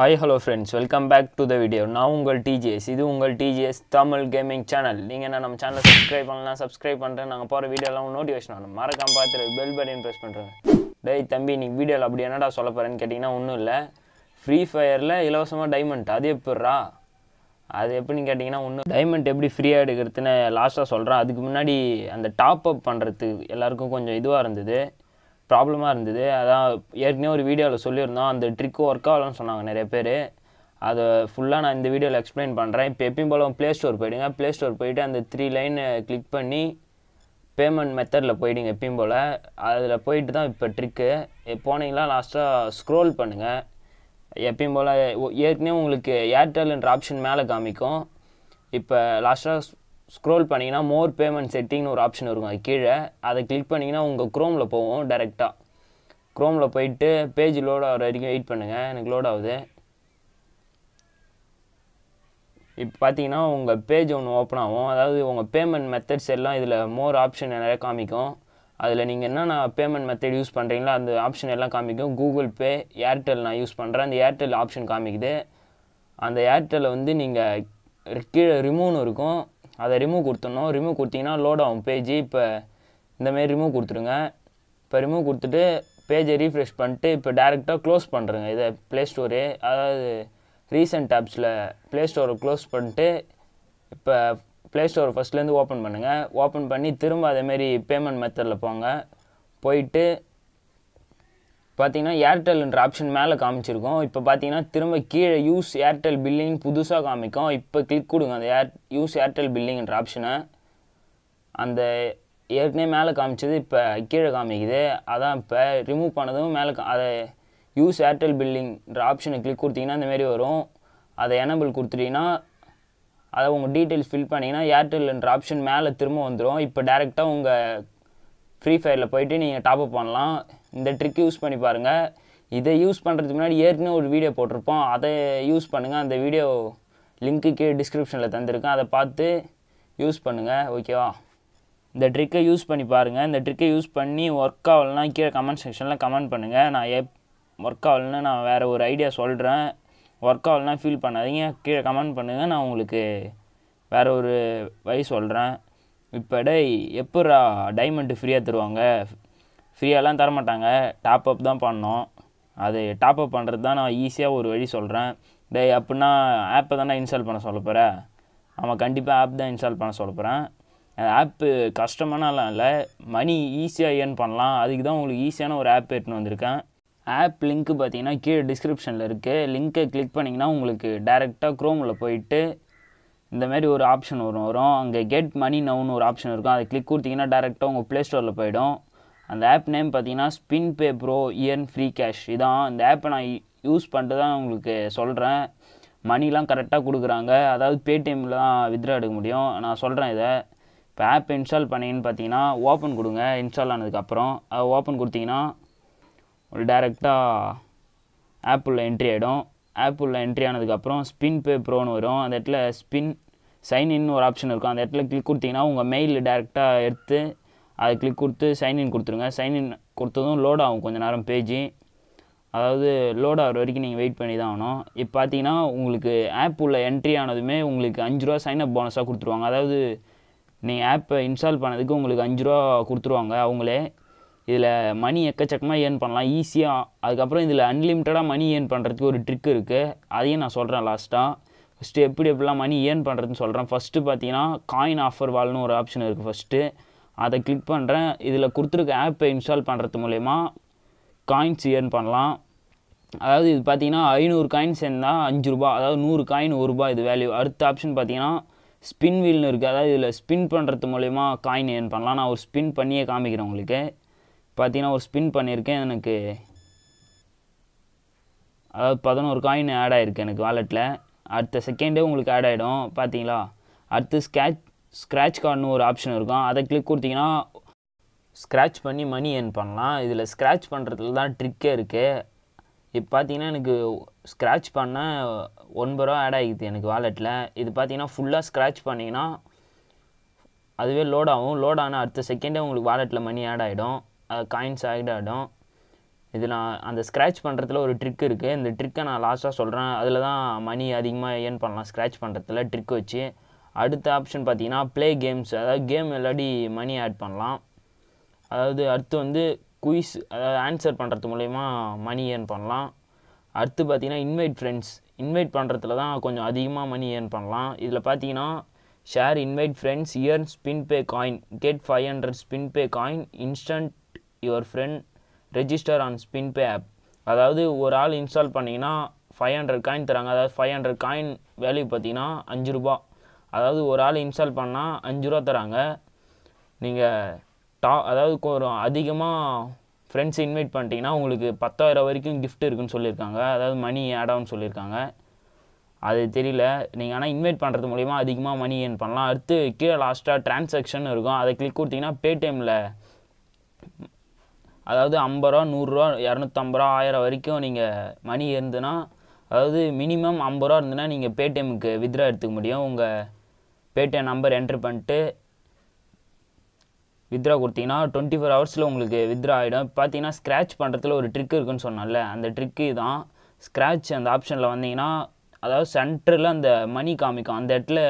hi hello friends welcome back to the video நான் உங்கள் DGS இது உங்கள் டிஜிஎஸ் தமிழ் கேமிங் சேனல் நீங்கள் என்ன நம்ம சேனலை சப்ஸ்கிரைப் பண்ணலாம் சப்ஸ்கிரைப் பண்ணுறேன் நாங்கள் போகிற வீடியோலாம் நோட்டிஃபிகேஷன் வரணும் மறக்காம பார்த்துட்டு பெல் பட்டன் ப்ரெஸ் பண்ணுறேன் டேய் தம்பி நீ வீடியோவில் அப்படி என்னடா சொல்ல போகிறேன்னு கேட்டிங்கன்னா ஒன்றும் இல்லை ஃப்ரீ ஃபயரில் இலவசமாக டைமண்ட் அது எப்பட்றா அது எப்படின்னு கேட்டிங்கன்னா ஒன்று டைமண்ட் எப்படி ஃப்ரீயாக எடுக்கிறதுன்னு லாஸ்ட்டாக சொல்கிறேன் அதுக்கு முன்னாடி அந்த டாப் அப் பண்ணுறதுக்கு எல்லாருக்கும் கொஞ்சம் இதுவாக இருந்தது ப்ராப்ளமாக இருந்தது அதான் ஏற்கனவே ஒரு வீடியோவில் சொல்லியிருந்தோம் அந்த ட்ரிக்கு ஒர்க் ஆகலன்னு சொன்னாங்க நிறைய பேர் அதை ஃபுல்லாக நான் இந்த வீடியோவில் எக்ஸ்பிளைன் பண்ணுறேன் இப்போ எப்பயும் போல ப்ளே ஸ்டோர் போயிடுங்க ப்ளே ஸ்டோர் போயிட்டு அந்த த்ரீ லைனை கிளிக் பண்ணி பேமெண்ட் மெத்தடில் போயிடுங்க எப்பயும் போல் அதில் போயிட்டு தான் இப்போ ட்ரிக்கு போனீங்களா லாஸ்ட்டாக ஸ்க்ரோல் பண்ணுங்கள் எப்பயும் போல் ஏற்கனவே உங்களுக்கு ஏர்டெல்ன்ற ஆப்ஷன் மேலே காமிக்கும் இப்போ லாஸ்ட்டாக ஸ்க்ரோல் பண்ணிங்கன்னா மோர் பேமெண்ட் செட்டிங்னு ஒரு ஆப்ஷன் இருக்கும் அது கீழே அதை கிளிக் பண்ணிங்கன்னா உங்கள் க்ரோமில் போவோம் டேரெக்டாக க்ரோமில் போயிட்டு பேஜ் லோட் ஆகிற வரைக்கும் வெயிட் பண்ணுங்கள் எனக்கு லோட் ஆகுது இப்போ பார்த்தீங்கன்னா உங்கள் பேஜ் ஒன்று ஓப்பன் ஆகும் அதாவது உங்கள் பேமெண்ட் மெத்தட்ஸ் எல்லாம் இதில் மோர் ஆப்ஷன் நிறையா காமிக்கும் அதில் நீங்கள் என்னென்ன பேமெண்ட் மெத்தட் யூஸ் பண்ணுறீங்களோ அந்த ஆப்ஷன் எல்லாம் காமிக்கும் கூகுள் பே ஏர்டெல் நான் யூஸ் பண்ணுறேன் அந்த ஏர்டெல் ஆப்ஷன் காமிக்குது அந்த ஏர்டெல்லை வந்து நீங்கள் கீழே ரிமூவ்னு இருக்கும் அதை ரிமூவ் கொடுத்துடணும் ரிமூவ் கொடுத்தீங்கன்னா லோட் ஆகும் பேஜ் இப்போ இந்தமாரி ரிமூவ் கொடுத்துருங்க இப்போ ரிமூவ் கொடுத்துட்டு பேஜை ரீஃப்ரெஷ் பண்ணிட்டு இப்போ டேரெக்டாக க்ளோஸ் பண்ணுறேங்க இதை ப்ளே ஸ்டோரு அதாவது ரீசெண்ட் ஆப்ஸில் ப்ளே ஸ்டோரை க்ளோஸ் பண்ணிட்டு இப்போ ப்ளே ஸ்டோரை ஃபஸ்ட்லேருந்து ஓப்பன் பண்ணுங்கள் ஓப்பன் பண்ணி திரும்ப அதேமாரி பேமெண்ட் மெத்தடில் போங்க போயிட்டு பார்த்தீங்கன்னா ஏர்டெல்ன்ற ஆப்ஷன் மேலே காமிச்சிருக்கோம் இப்போ பார்த்தீங்கன்னா திரும்ப கீழே யூஸ் ஏர்டெல் பில்லிங் புதுசாக காமிக்கும் இப்போ கிளிக் கொடுங்க அந்த ஏர் யூஸ் ஏர்டெல் பில்லிங்ன்ற ஆப்ஷனை அந்த ஏற்கனவே மேலே காமிச்சது இப்போ கீழே காமிக்குது அதான் இப்போ ரிமூவ் பண்ணதும் மேலே அதை யூஸ் ஏர்டெல் பில்லிங்ன்ற ஆப்ஷனை கிளிக் கொடுத்தீங்கன்னா இந்தமாரி வரும் அதை எனபிள் கொடுத்துட்டிங்கன்னா அதை உங்கள் டீட்டெயில்ஸ் ஃபில் பண்ணிங்கன்னா ஏர்டெல்ன்ற ஆப்ஷன் மேலே திரும்ப வந்துடும் இப்போ டேரெக்டாக உங்கள் ஃப்ரீ ஃபயரில் போயிட்டு நீங்கள் டாப்அப் பண்ணலாம் இந்த ட்ரிக் யூஸ் பண்ணி பாருங்கள் இதை யூஸ் பண்ணுறதுக்கு முன்னாடி ஏற்கனவே ஒரு வீடியோ போட்டிருப்போம் அதை யூஸ் பண்ணுங்கள் அந்த வீடியோ லிங்க்கு கீழே டிஸ்கிரிப்ஷனில் தந்திருக்கேன் அதை பார்த்து யூஸ் பண்ணுங்கள் ஓகேவா இந்த ட்ரிக்கை யூஸ் பண்ணி பாருங்கள் இந்த ட்ரிக்கை யூஸ் பண்ணி ஒர்க் ஆகலனா கீழே கமெண்ட் செக்ஷனில் கமெண்ட் பண்ணுங்கள் நான் எப் ஒர்க் ஆகலன்னு நான் வேறு ஒரு ஐடியா சொல்கிறேன் ஒர்க் ஆகலனா ஃபீல் பண்ணாதீங்க கீழே கமெண்ட் பண்ணுங்கள் நான் உங்களுக்கு வேறு ஒரு வழி சொல்கிறேன் இப்போ டே எப்போரா டைமண்ட்டு ஃப்ரீயாக தருவாங்க ஃப்ரீயாலாம் தரமாட்டாங்க டாப் அப் தான் பண்ணோம் அது டாப் அப் பண்ணுறது தான் நான் ஈஸியாக ஒரு வழி சொல்கிறேன் டே அப்படின்னா ஆப்பை தானே இன்ஸ்டால் பண்ண சொல்ல போகிறேன் ஆமாம் கண்டிப்பாக ஆப் தான் இன்ஸ்டால் பண்ண சொல்ல போகிறேன் ஆப்பு கஷ்டமானலாம் இல்லை மணி ஈஸியாக ஏர்ன் பண்ணலாம் அதுக்கு தான் உங்களுக்கு ஈஸியான ஒரு ஆப் எடுத்துன்னு வந்திருக்கேன் ஆப் லிங்க்கு பார்த்தீங்கன்னா கீழே டிஸ்கிரிப்ஷனில் இருக்குது லிங்க்கை கிளிக் பண்ணிங்கன்னா உங்களுக்கு டேரெக்டாக க்ரோமில் போயிட்டு இந்தமாரி ஒரு ஆப்ஷன் வரும் வரும் அங்கே கெட் மணி நவுன்னு ஒரு ஆப்ஷன் இருக்கும் அதை கிளிக் கொடுத்தீங்கன்னா டேரெக்டாக உங்கள் ப்ளே ஸ்டோரில் போயிடும் அந்த ஆப் நேம் பார்த்தீங்கன்னா spin pay pro earn free cash இதான் அந்த ஆப்பை நான் யூஸ் பண்ணிட்டு தான் உங்களுக்கு சொல்கிறேன் மணிலாம் கரெக்டாக கொடுக்குறாங்க அதாவது பேடிஎம்மில் தான் வித்ரா எடுக்க முடியும் நான் சொல்கிறேன் இதை இப்போ ஆப் இன்ஸ்டால் பண்ணீங்கன்னு பார்த்தீங்கன்னா ஓப்பன் கொடுங்க இன்ஸ்டால் ஆனதுக்கப்புறம் அது ஓப்பன் கொடுத்தீங்கன்னா ஒரு டேரெக்டாக ஆப்பிளில் என்ட்ரி ஆகிடும் ஆப்பிளில் என்ட்ரி ஆனதுக்கப்புறம் ஸ்பின் பே ப்ரோன்னு வரும் அந்த இடத்துல ஸ்பின் சைன்இன்னு ஒரு ஆப்ஷன் இருக்கும் அந்த இடத்துல கிளிக் கொடுத்தீங்கன்னா உங்கள் மெயில் டேரெக்டாக எடுத்து அது கிளிக் கொடுத்து சைன்இன் கொடுத்துருங்க சைன்இன் கொடுத்ததும் லோட் ஆகும் கொஞ்சம் நேரம் பேஜி அதாவது லோட் ஆகிற வரைக்கும் நீங்கள் வெயிட் பண்ணி தான் ஆகணும் இப்போ பார்த்தீங்கன்னா உங்களுக்கு ஆப் உள்ள என்ட்ரி ஆனதுமே உங்களுக்கு அஞ்சு ரூபா சைன்அப் போனஸாக கொடுத்துருவாங்க அதாவது நீங்கள் ஆப்பை இன்ஸ்டால் பண்ணதுக்கு உங்களுக்கு அஞ்சு ரூபா கொடுத்துருவாங்க அவங்களே இதில் மணி எக்கச்சக்கமாக ஏர்ன் பண்ணலாம் ஈஸியாக அதுக்கப்புறம் இதில் அன்லிமிட்டடாக மணி ஏர்ன் பண்ணுறதுக்கு ஒரு ட்ரிக் இருக்குது அதையும் நான் சொல்கிறேன் லாஸ்ட்டாக ஃபஸ்ட்டு எப்படி எப்படிலாம் மணி ஏர்ன் பண்ணுறதுன்னு சொல்கிறேன் ஃபஸ்ட்டு பார்த்தீங்கன்னா காயின் ஆஃபர் வால்னு ஒரு ஆப்ஷன் இருக்குது ஃபஸ்ட்டு அதை கிளிக் பண்ணுறேன் இதில் கொடுத்துருக்க ஆப்பை இன்ஸ்டால் பண்ணுறது மூலயமா காயின்ஸ் ஏர்ன் பண்ணலாம் அதாவது இது பார்த்தீங்கன்னா ஐநூறு காயின்ஸ் இருந்தால் அஞ்சு ரூபா அதாவது நூறு காயின் ஒரு ரூபா இது வேல்யூ அடுத்த ஆப்ஷன் பார்த்தீங்கன்னா ஸ்பின் வீல்னு இருக்குது அதாவது இதில் ஸ்பின் பண்ணுறது மூலயமா காயின் ஏர்ன் பண்ணலாம் நான் ஒரு ஸ்பின் பண்ணியே காமிக்கிறேன் உங்களுக்கு பார்த்தீங்கன்னா ஒரு ஸ்பின் பண்ணியிருக்கேன் எனக்கு அதாவது பதினோரு காயின் ஆட் ஆகிருக்கு எனக்கு வாலெட்டில் அடுத்த செகண்டே உங்களுக்கு ஆட் ஆகிடும் பார்த்தீங்களா அடுத்து ஸ்கேச் ஸ்க்ராட்ச் கார்டுன்னு ஒரு ஆப்ஷன் இருக்கும் அதை கிளிக் கொடுத்திங்கன்னா ஸ்க்ராட்ச் பண்ணி மணி ஏர்ன் பண்ணலாம் இதில் ஸ்க்ராட்ச் பண்ணுறதுல தான் ட்ரிக்கே இருக்குது இப்போ பார்த்தீங்கன்னா எனக்கு ஸ்க்ராட்ச் பண்ண ஒன்பது ரூபா ஆட் ஆகிது எனக்கு வாலெட்டில் இது பார்த்தீங்கன்னா ஃபுல்லாக ஸ்க்ராட்ச் பண்ணிங்கன்னா அதுவே லோட் ஆகும் லோட் ஆனால் அடுத்த செகண்டே உங்களுக்கு வாலெட்டில் மணி ஆட் ஆகிடும் காயின்ஸ் ஆகிட் ஆகிடும் இது நான் அந்த ஸ்க்ராட்ச் பண்ணுறதுல ஒரு ட்ரிக் இருக்குது இந்த ட்ரிக்கை நான் லாஸ்ட்டாக சொல்கிறேன் அதில் தான் மணி அதிகமாக ஏர்ன் பண்ணலாம் ஸ்க்ராட்ச் பண்ணுறதுல ட்ரிக் வச்சு அடுத்த ஆப்ஷன் பார்த்தீங்கன்னா ப்ளே கேம்ஸ் அதாவது கேம் விளையாடி மணி ஆட் பண்ணலாம் அதாவது அடுத்து வந்து குயிஸ் அதாவது ஆன்சர் பண்ணுறது மூலயமா மணி ஏர்ன் பண்ணலாம் அடுத்து பார்த்தீங்கன்னா இன்வைட் ஃப்ரெண்ட்ஸ் இன்வைட் பண்ணுறதுல தான் கொஞ்சம் அதிகமாக மணி ஏர்ன் பண்ணலாம் இதில் பார்த்தீங்கன்னா share invite friends earn spin pay coin get five hundred spin pay coin instant your friend register on spin pay app அதாவது ஒரு ஆள் இன்ஸ்டால் பண்ணிங்கன்னா ஃபைவ் ஹண்ட்ரட் காயின் தராங்க அதாவது ஃபைவ் ஹண்ட்ரட் காயின் வேல்யூ பார்த்தீங்கன்னா அஞ்சு ரூபா அதாவது ஒரு ஆள் இன்ஸ்டால் பண்ணால் அஞ்சு ரூபா தராங்க நீங்கள் டா அதாவது ஒரு அதிகமாக ஃப்ரெண்ட்ஸ் இன்வைட் பண்ணிட்டீங்கன்னா உங்களுக்கு பத்தாயிரம் வரைக்கும் கிஃப்ட் இருக்குன்னு சொல்லியிருக்காங்க அதாவது மணி ஆடான்னு சொல்லியிருக்காங்க அது தெரியல நீங்கள் ஆனால் இன்வைட் பண்ணுறது மூலிமா அதிகமாக மணி ஏன் பண்ணலாம் அடுத்து கீழே லாஸ்ட்டாக டிரான்சாக்ஷன் இருக்கும் அதை கிளிக் கொடுத்தீங்கன்னா பேடிஎம்மில் அதாவது ஐம்பது ரூபா நூறுரூவா இரநூத்தம்பது ரூபா ஆயிரம் வரைக்கும் நீங்கள் மணி இருந்துன்னா அதாவது மினிமம் ஐம்பது ரூபா இருந்துன்னா நீங்கள் பேடிஎம்முக்கு வித்ரா எடுத்துக்க முடியும் உங்கள் பேடிஎம் நம்பர் என்ட்ரு பண்ணிட்டு வித்ரா கொடுத்தீங்கன்னா டுவெண்ட்டி ஃபோர் ஹவர்ஸில் உங்களுக்கு வித்ரா ஆகிடும் பார்த்தீங்கன்னா ஸ்க்ராட்ச் பண்ணுறதுல ஒரு ட்ரிக் இருக்குன்னு சொன்னால அந்த ட்ரிக்கு தான் ஸ்க்ராட்ச் அந்த ஆப்ஷனில் வந்தீங்கன்னா அதாவது சென்டரில் அந்த மணி காமிக்கும் அந்த இடத்துல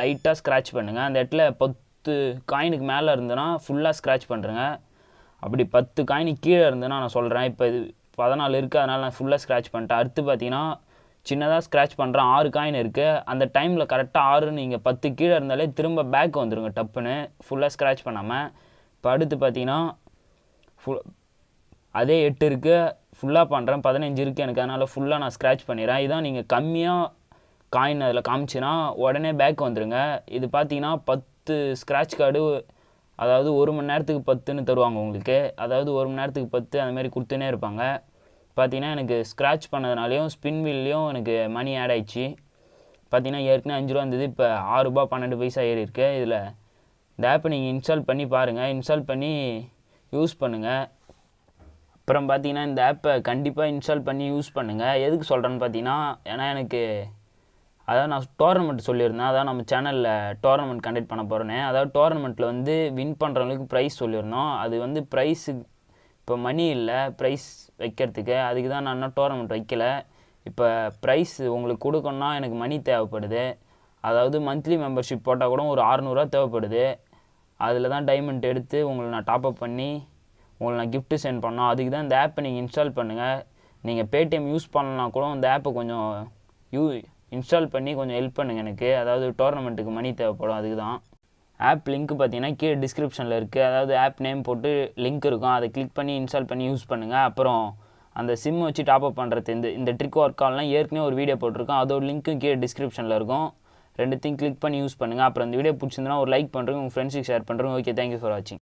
லைட்டாக ஸ்க்ராட்ச் பண்ணுங்கள் அந்த இடத்துல பத்து காயினுக்கு மேலே இருந்ததுன்னா ஃபுல்லாக ஸ்க்ராட்ச் பண்ணுறங்க அப்படி பத்து காயினுக்கு கீழே இருந்ததுன்னா நான் சொல்கிறேன் இப்போ இது பதினாலு இருக்குது அதனால் நான் ஃபுல்லாக ஸ்க்ராட்ச் பண்ணிட்டேன் அடுத்து பார்த்தீங்கன்னா சின்னதாக ஸ்க்ராச் பண்ணுறேன் ஆறு காயின் இருக்குது அந்த டைமில் கரெக்டாக ஆறு நீங்கள் பத்து கீழே இருந்தாலே திரும்ப பேக் வந்துடுங்க டப்புன்னு ஃபுல்லாக ஸ்க்ராச் பண்ணாமல் இப்போ அடுத்து பார்த்தீங்கன்னா ஃபுல் அதே எட்டு இருக்குது ஃபுல்லாக பண்ணுறேன் பதினஞ்சு இருக்குது எனக்கு அதனால் ஃபுல்லாக நான் ஸ்க்ராச் பண்ணிடுறேன் இதான் நீங்கள் கம்மியாக காயின் அதில் காமிச்சுன்னா உடனே பேக் வந்துடுங்க இது பார்த்தீங்கன்னா பத்து ஸ்க்ராட்ச் கார்டு அதாவது ஒரு மணி நேரத்துக்கு பத்துன்னு தருவாங்க உங்களுக்கு அதாவது ஒரு மணி நேரத்துக்கு பத்து அந்தமாரி கொடுத்துனே இருப்பாங்க பார்த்தீங்கன்னா எனக்கு ஸ்க்ராட்ச் பண்ணதுனாலையும் ஸ்பின் வீல்லையும் எனக்கு மணி ஆட் ஆயிடுச்சு பார்த்தீங்கன்னா ஏற்கனவே அஞ்சு ரூபா இருந்தது இப்போ ஆறுரூபா பன்னெண்டு பைசா ஏறி இருக்கு இதில் இந்த ஆப்பை நீங்கள் இன்ஸ்டால் பண்ணி பாருங்கள் இன்ஸ்டால் பண்ணி யூஸ் பண்ணுங்கள் அப்புறம் பார்த்தீங்கன்னா இந்த ஆப்பை கண்டிப்பாக இன்ஸ்டால் பண்ணி யூஸ் பண்ணுங்கள் எதுக்கு சொல்கிறேன்னு பார்த்தீங்கன்னா ஏன்னா எனக்கு அதாவது நான் டோர்னமெண்ட் சொல்லியிருந்தேன் அதாவது நம்ம சேனலில் டோர்னமெண்ட் கண்டக்ட் பண்ண போகிறேன்னே அதாவது டோர்னமெண்ட்டில் வந்து வின் பண்ணுறவங்களுக்கு ப்ரைஸ் சொல்லியிருந்தோம் அது வந்து ப்ரைஸுக்கு இப்போ மணி இல்லை ப்ரைஸ் வைக்கிறதுக்கு அதுக்கு தான் நான் இன்னும் டோர்னமெண்ட் வைக்கல இப்போ ப்ரைஸ் உங்களுக்கு கொடுக்கணுன்னா எனக்கு மணி தேவைப்படுது அதாவது மந்த்லி மெம்பர்ஷிப் போட்டால் கூட ஒரு ஆறுநூறுவா தேவைப்படுது அதில் தான் டைமண்ட் எடுத்து உங்களை நான் டாப்அப் பண்ணி உங்களை நான் கிஃப்ட்டு சென்ட் பண்ணோம் அதுக்கு தான் இந்த ஆப்பை நீங்கள் இன்ஸ்டால் பண்ணுங்கள் நீங்கள் பேடிஎம் யூஸ் பண்ணலாம் கூட இந்த ஆப்பை கொஞ்சம் யூ இன்ஸ்டால் பண்ணி கொஞ்சம் ஹெல்ப் பண்ணுங்கள் எனக்கு அதாவது டோர்னமெண்ட்டுக்கு மணி தேவைப்படும் அதுக்கு தான் ஆப் லிங்க் பார்த்தீங்கன்னா கீழே டிஸ்கிரிப்ஷனில் இருக்குது அதாவது ஆப் நேம் போட்டு லிங்க் இருக்கும் அதை கிளிக் பண்ணி இன்ஸ்டால் பண்ணி யூஸ் பண்ணுங்கள் அப்புறம் அந்த சிம் வச்சு டாப் அப் பண்ணுறது இந்த இந்த ட்ரிக் ஒர்க் ஆல்லாம் ஏற்கனவே ஒரு வீடியோ போட்டிருக்கோம் அதோட லிங்க்கும் கீழே டிஸ்கிரிப்ஷனில் இருக்கும் ரெண்டுத்தையும் கிளிக் பண்ணி யூஸ் பண்ணுங்கள் அப்புறம் இந்த வீடியோ பிடிச்சிருந்தனா ஒரு லைக் பண்ணுறோம் உங்கள் ஃப்ரெண்ட்ஸுக்கு ஷேர் பண்ணுறோம் ஓகே தேங்க்யூ ஃபார் வாட்சிங்